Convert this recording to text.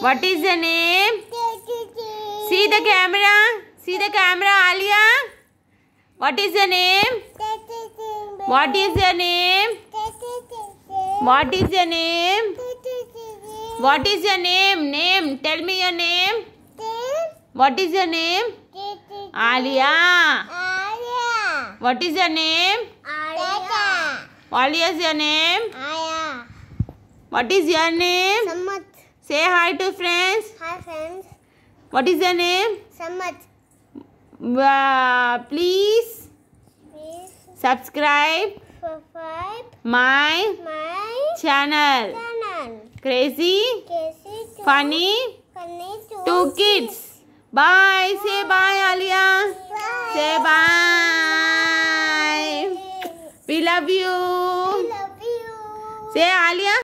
What is the name? See the camera. See the camera, Alia. What is the name? What is the name? What is the name? What is your name? Name. Tell me your name. What is your name? Alia. Alia. What is your name? Alia. What is your name? Alia. What is your name? Samat. Say hi to friends. Hi friends. What is your name? Samad. Uh, please. Please. Subscribe. Subscribe. My. My. Channel. Channel. Crazy. Crazy. Too. Funny. Funny. Two kids. kids. Bye. bye. Say bye, Alia. Bye. Say bye. bye. We love you. We love you. Say Alia.